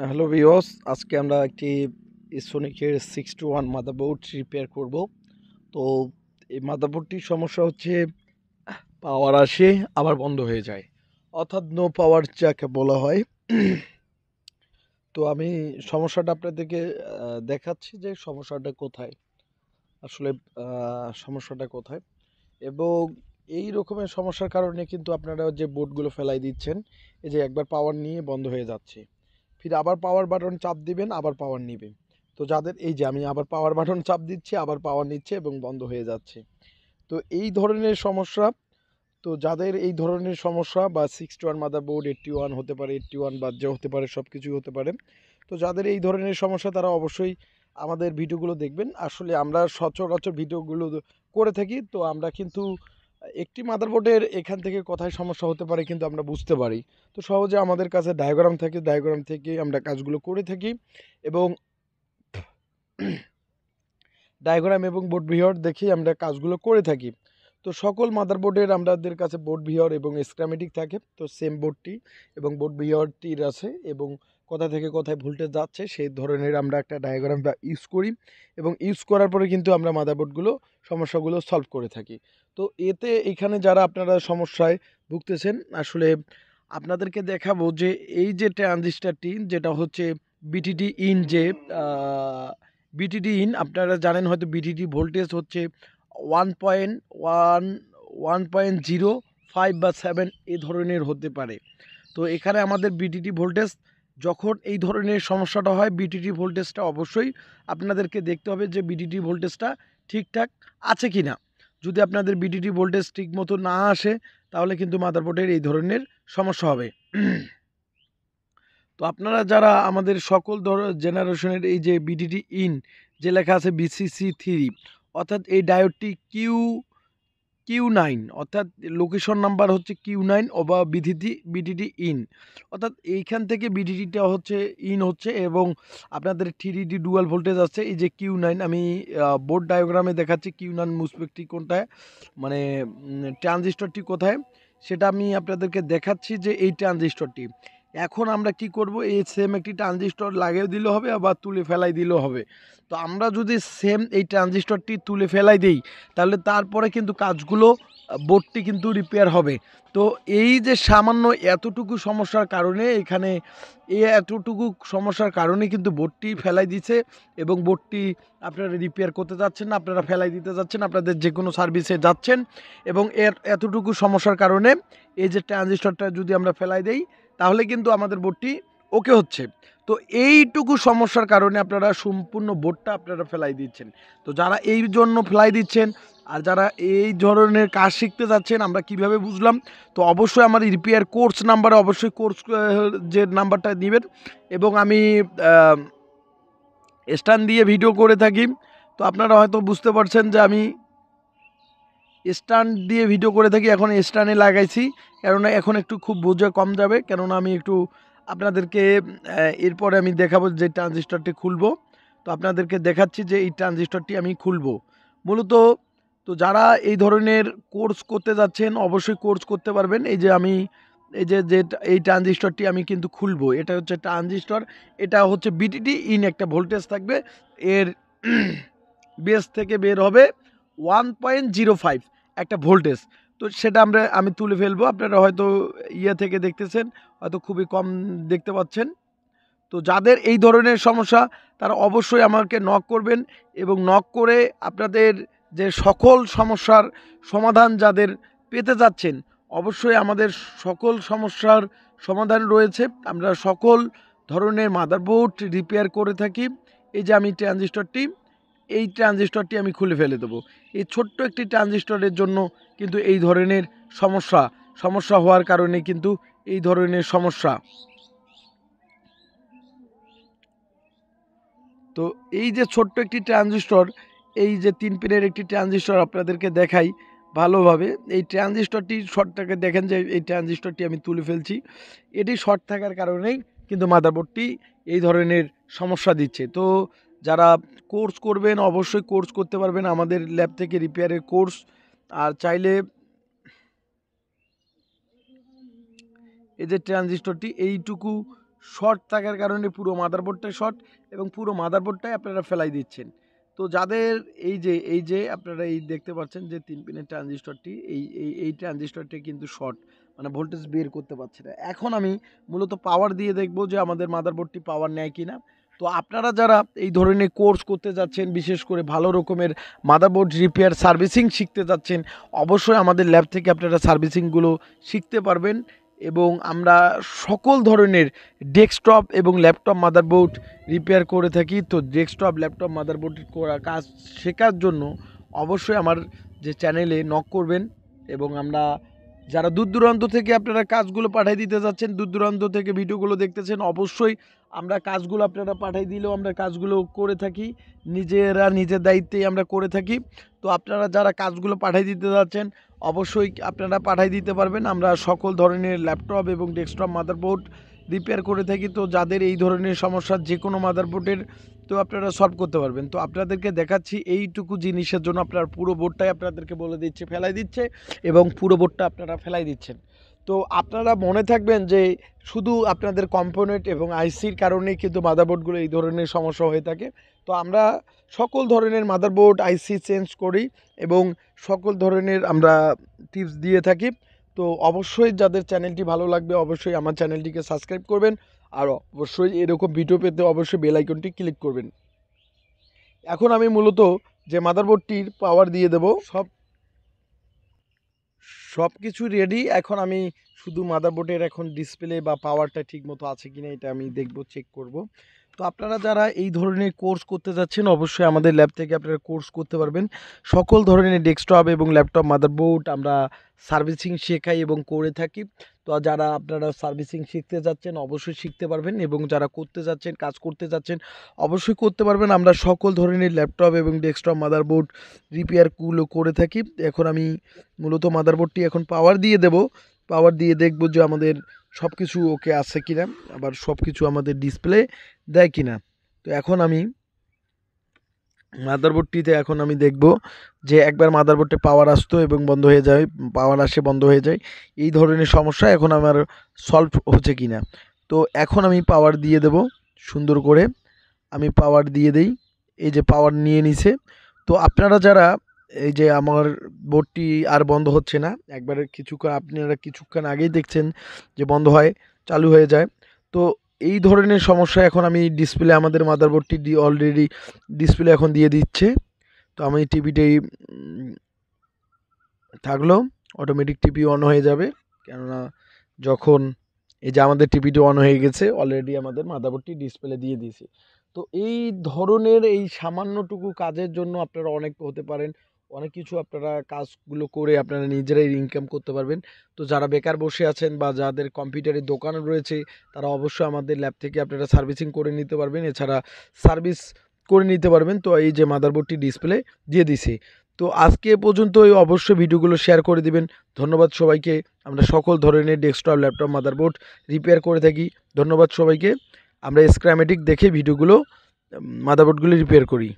hello ভিওস আজকে আমরা একটি সোনিকের six two one motherboard repair করবো তো এই মাদারবোর্ডটির সমস্যা হচ্ছে পাওয়ার আসে আবার বন্ধ হয়ে যায় অর্থাৎ নো পাওয়ার যাকে বলা হয় তো আমি সমস্যাটা আপনাদেরকে দেখাচ্ছি যে সমস্যাটা কোথায় আসলে সমস্যাটা কোথায় এবং এই রকমের সমস্যার কারণে কিন্তু আপনারা যে বোর্ডগুলো ফেলাই দিচ্ছেন এই যে একবার পাওয়ার নিয়ে বন্ধ হয়ে যাচ্ছে ফির আবার পাওয়ার বাটন চাপ দিবেন আবার পাওয়ার নিবে তো যাদের এই যে আমি আবার পাওয়ার বাটন চাপ দিচ্ছি আবার পাওয়ার নিচ্ছে এবং বন্ধ হয়ে যাচ্ছে তো এই ধরনের সমস্যা তো যাদের এই ধরনের সমস্যা বা six two one mother board eighty one হতে পারে এইটটি ওয়ান যে হতে পারে সব কিছুই হতে পারে তো যাদের এই ধরনের সমস্যা তারা অবশ্যই আমাদের ভিডিওগুলো দেখবেন আসলে আমরা সচরাচর ভিডিওগুলো করে থাকি তো আমরা কিন্তু একটি মাদারবোর্ডের এখান থেকে কোথায় সমস্যা হতে পারে কিন্তু আমরা বুঝতে পারি তো সহজে আমাদের কাছে ডায়াগ্রাম থাকে ডায়াগ্রাম থেকে আমরা কাজগুলো করে থাকি এবং ডায়াগ্রাম এবং বোর্ড ভিওর দেখেই আমরা কাজগুলো করে থাকি তো সকল মাদারবোর্ডের আমাদের কাছে বোর্ড বিহর এবং স্ক্রামেটিক থাকে তো সেম বোর্ডটি এবং বোর্ড ভিওরটির আছে এবং কোথা থেকে কোথায় ভোল্টেজ যাচ্ছে সেই ধরনের আমরা একটা ডায়াগ্রাম ইউজ করি এবং ইউজ করার পরে কিন্তু আমরা মাদারবোর্ডগুলো সমস্যাগুলো সলভ করে থাকি তো এতে এখানে যারা আপনারা সমস্যায় ভুগতেছেন আসলে আপনাদেরকে দেখাবো যে এই যে ট্রানজিস্টারটি যেটা হচ্ছে বিটিডি ইন যে বিটিডি ইন আপনারা জানেন হয়তো বিটিডি ভোল্টেজ হচ্ছে one point one one point zero five বা সেভেন এ ধরনের হতে পারে তো এখানে আমাদের বিটিডি ভোল্টেজ যখন এই ধরনের সমস্যাটা হয় বিটিটি ভোল্টেজটা অবশ্যই আপনাদেরকে দেখতে হবে যে বিটিটি ভোল্টেজটা ঠিকঠাক আছে কি না যদি আপনাদের বিটিটি ভোল্টেজ ঠিকমতো না আসে তাহলে কিন্তু মাদারবোর্ডের এই ধরনের সমস্যা হবে তো আপনারা যারা আমাদের সকল ধর জেনারেশনের এই যে বিটিটি ইন যে লেখা আছে বিসিসি থ্রি অর্থাৎ এই ডায়োডটি কিউ কিউ নাইন অর্থাৎ লোকেশন নাম্বার হচ্ছে কিউ নাইন অবা বিধিটি বিডিডি ইন অর্থাৎ এইখান থেকে বিডিডিটা হচ্ছে ইন হচ্ছে এবং আপনাদের ডি ডুয়াল ভোল্টেজ আছে এই যে কিউ নাইন আমি বোর্ড ডায়োগ্রামে দেখাচ্ছি কিউ নাইন মুসপেকটি কোনটায় মানে ট্রানজিস্টরটি কোথায় সেটা আমি আপনাদেরকে দেখাচ্ছি যে এই ট্রানজিস্টরটি এখন আমরা কি করব এই সেম একটি ট্রানজিস্টর লাগিয়ে দিলে হবে আবার তুলে ফেলাই দিলেও হবে তো আমরা যদি সেম এই ট্রানজিস্টরটি তুলে ফেলাই দিই তাহলে তারপরে কিন্তু কাজগুলো বোর্ডটি কিন্তু রিপেয়ার হবে তো এই যে সামান্য এতটুকু সমস্যার কারণে এখানে এই এতটুকু সমস্যার কারণে কিন্তু বোর্ডটি ফেলাই দিছে এবং বোর্ডটি আপনারা রিপেয়ার করতে যাচ্ছেন না আপনারা ফেলাই দিতে যাচ্ছেন আপনাদের যে কোনো সার্ভিসে যাচ্ছেন এবং এর এতটুকু সমস্যার কারণে এই যে ট্রানজিস্টরটা যদি আমরা ফেলাই দেই তাহলে কিন্তু আমাদের বোর্ডটি ওকে হচ্ছে তো এইটুকু সমস্যার কারণে আপনারা সম্পূর্ণ বোর্ডটা আপনারা ফেলাই দিচ্ছেন তো যারা এই জন্য ফেলাই দিচ্ছেন আর যারা এই ধরনের কাজ শিখতে যাচ্ছেন আমরা কিভাবে বুঝলাম তো অবশ্যই আমার রিপেয়ার কোর্স নাম্বারে অবশ্যই কোর্স যে নাম্বারটা নেবেন এবং আমি স্ট্যান্ড দিয়ে ভিডিও করে থাকি তো আপনারা হয়তো বুঝতে পারছেন যে আমি স্ট্যান্ড দিয়ে ভিডিও করে থাকি এখন স্ট্যান্ডে লাগাইছি কেননা এখন একটু খুব বোঝা কম যাবে কেননা আমি একটু আপনাদেরকে এরপরে আমি দেখাবো যে ট্রানজিস্টরটি খুলবো তো আপনাদেরকে দেখাচ্ছি যে এই ট্রানজিস্টরটি আমি খুলব মূলত তো যারা এই ধরনের কোর্স করতে যাচ্ছেন অবশ্যই কোর্স করতে পারবেন এই যে আমি এই যে যে এই ট্রানজিস্টরটি আমি কিন্তু খুলবো এটা হচ্ছে ট্রানজিস্টর এটা হচ্ছে বিটিটি ইন একটা ভোল্টেজ থাকবে এর বেস থেকে বের হবে ওয়ান পয়েন্ট জিরো ফাইভ একটা ভোল্টেজ তো সেটা আমরা আমি তুলে ফেলবো আপনারা হয়তো ইয়ে থেকে দেখতেছেন হয়তো খুবই কম দেখতে পাচ্ছেন তো যাদের এই ধরনের সমস্যা তারা অবশ্যই আমাকে নক করবেন এবং নক করে আপনাদের যে সকল সমস্যার সমাধান যাদের পেতে যাচ্ছেন অবশ্যই আমাদের সকল সমস্যার সমাধান রয়েছে আমরা সকল ধরনের মাদারবোর্ড রিপেয়ার করে থাকি এই যে আমি ট্রানজিস্টরটি এই ট্রানজিস্টরটি আমি খুলে ফেলে দেবো এই ছোট্ট একটি ট্রানজিস্টরের জন্য কিন্তু এই ধরনের সমস্যা সমস্যা হওয়ার কারণে কিন্তু এই ধরনের সমস্যা তো এই যে ছোট্ট একটি ট্রানজিস্টর এই যে তিন পিনের একটি ট্রানজিস্টর আপনাদেরকে দেখাই ভালোভাবে এই ট্রানজিস্টরটি শর্টটাকে দেখেন যে এই ট্রানজিস্টরটি আমি তুলে ফেলছি এটি শর্ট থাকার কারণেই কিন্তু মাদারবোর্ডটি এই ধরনের সমস্যা দিচ্ছে তো যারা কোর্স করবেন অবশ্যই কোর্স করতে পারবেন আমাদের ল্যাব থেকে রিপেয়ারের কোর্স আর চাইলে এই যে ট্রানজিস্টরটি এইটুকু শর্ট থাকার কারণে পুরো মাদারবোর্ডটাই শর্ট এবং পুরো মাদারবোর্ডটাই আপনারা ফেলাই দিচ্ছেন তো যাদের এই যে এই যে আপনারা এই দেখতে পাচ্ছেন যে তিন পিনের ট্রানজিস্টরটি এই এই এই ট্রানজিস্টরটি কিন্তু শর্ট মানে ভোল্টেজ বের করতে পারছে না এখন আমি মূলত পাওয়ার দিয়ে দেখব যে আমাদের মাদারবোর্ডটি পাওয়ার নেয় কি না তো আপনারা যারা এই ধরনের কোর্স করতে যাচ্ছেন বিশেষ করে ভালো রকমের মাদারবোর্ড রিপেয়ার সার্ভিসিং শিখতে যাচ্ছেন অবশ্যই আমাদের ল্যাব থেকে আপনারা সার্ভিসিংগুলো শিখতে পারবেন এবং আমরা সকল ধরনের ডেস্কটপ এবং ল্যাপটপ মাদারবোর্ড রিপেয়ার করে থাকি তো ডেস্কটপ ল্যাপটপ মাদারবোর্ড করা কাজ শেখার জন্য অবশ্যই আমার যে চ্যানেলে নক করবেন এবং আমরা যারা দূর দূরান্ত থেকে আপনারা কাজগুলো পাঠিয়ে দিতে যাচ্ছেন দূর দূরান্ত থেকে ভিডিওগুলো দেখতেছেন অবশ্যই আমরা কাজগুলো আপনারা পাঠিয়ে দিলেও আমরা কাজগুলো করে থাকি নিজেরা নিজের দায়িত্বেই আমরা করে থাকি তো আপনারা যারা কাজগুলো পাঠিয়ে দিতে যাচ্ছেন অবশ্যই আপনারা পাঠিয়ে দিতে পারবেন আমরা সকল ধরনের ল্যাপটপ এবং ডেস্কটপ মাদারবোর্ড রিপেয়ার করে থাকি তো যাদের এই ধরনের সমস্যা যে কোনো মাদারবোর্ডের তো আপনারা সলভ করতে পারবেন তো আপনাদেরকে দেখাচ্ছি এইটুকু জিনিসের জন্য আপনার পুরো বোর্ডটাই আপনাদেরকে বলে দিচ্ছে ফেলাই দিচ্ছে এবং পুরো বোর্ডটা আপনারা ফেলাই দিচ্ছেন তো আপনারা মনে থাকবেন যে শুধু আপনাদের কম্পোনেন্ট এবং আইসির কারণেই কিন্তু মাদারবোর্ডগুলো এই ধরনের সমস্যা হয়ে থাকে তো আমরা সকল ধরনের মাদারবোর্ড আইসি চেঞ্জ করি এবং সকল ধরনের আমরা টিপস দিয়ে থাকি তো অবশ্যই যাদের চ্যানেলটি ভালো লাগবে অবশ্যই আমার চ্যানেলটিকে সাবস্ক্রাইব করবেন আর অবশ্যই এরকম ভিডিও পেতে অবশ্যই বেল ক্লিক করবেন এখন আমি মূলত যে মাদারবোর্ডটির পাওয়ার দিয়ে দেব সব সব কিছু রেডি এখন আমি শুধু মাদারবোর্ডের এখন ডিসপ্লে বা পাওয়ারটা ঠিক মতো আছে কি না এটা আমি দেখব চেক করব তো আপনারা যারা এই ধরনের কোর্স করতে যাচ্ছেন অবশ্যই আমাদের ল্যাব থেকে আপনারা কোর্স করতে পারবেন সকল ধরনের ডেস্কটপ এবং ল্যাপটপ মাদারবোর্ড আমরা সার্ভিসিং শেখাই এবং করে থাকি তো যারা আপনারা সার্ভিসিং শিখতে যাচ্ছেন অবশ্যই শিখতে পারবেন এবং যারা করতে যাচ্ছেন কাজ করতে যাচ্ছেন অবশ্যই করতে পারবেন আমরা সকল ধরনের ল্যাপটপ এবং ডেস্কটপ মাদারবোর্ড রিপেয়ারগুলো করে থাকি এখন আমি মূলত মাদারবোর্ডটি এখন পাওয়ার দিয়ে দেব পাওয়ার দিয়ে দেখব যে আমাদের সব কিছু ওকে আছে কিনা আবার সব কিছু আমাদের ডিসপ্লে দেয় কিনা তো এখন আমি মাদারবোর্ডটিতে এখন আমি দেখব যে একবার মাদারবোর্ডে পাওয়ার আসতো এবং বন্ধ হয়ে যায় পাওয়ার আসে বন্ধ হয়ে যায় এই ধরনের সমস্যা এখন আমার সলভ হচ্ছে কিনা তো এখন আমি পাওয়ার দিয়ে দেব সুন্দর করে আমি পাওয়ার দিয়ে দেই এই যে পাওয়ার নিয়ে নিছে তো আপনারা যারা এই যে আমার বোর্ডটি আর বন্ধ হচ্ছে না একবারে কিছুক্ষণ আপনারা কিছুক্ষণ আগেই দেখছেন যে বন্ধ হয় চালু হয়ে যায় তো এই ধরনের সমস্যা এখন আমি ডিসপ্লে আমাদের মাদারবোর্ডটি ডি অলরেডি ডিসপ্লে এখন দিয়ে দিচ্ছে তো আমি টিভিটাই থাকলো অটোমেটিক টিভি অন হয়ে যাবে কেননা যখন এই যে আমাদের টিভিটি অন হয়ে গেছে অলরেডি আমাদের মাদারবোর্ডটি ডিসপ্লে দিয়ে দিয়েছে তো এই ধরনের এই সামান্যটুকু কাজের জন্য আপনারা অনেক হতে পারেন অনেক কিছু আপনারা কাজগুলো করে আপনারা নিজেরাই ইনকাম করতে পারবেন তো যারা বেকার বসে আছেন বা যাদের কম্পিউটারের দোকান রয়েছে তারা অবশ্যই আমাদের ল্যাব থেকে আপনারা সার্ভিসিং করে নিতে পারবেন এছাড়া সার্ভিস করে নিতে পারবেন তো এই যে মাদারবোর্ডটি ডিসপ্লে দিয়ে দিছি তো আজকে পর্যন্ত ওই অবশ্যই ভিডিওগুলো শেয়ার করে দিবেন ধন্যবাদ সবাইকে আমরা সকল ধরনের ডেস্কটপ ল্যাপটপ মাদারবোর্ড রিপেয়ার করে থাকি ধন্যবাদ সবাইকে আমরা স্ক্র্যামেটিক দেখে ভিডিওগুলো মাদারবোর্ডগুলি রিপেয়ার করি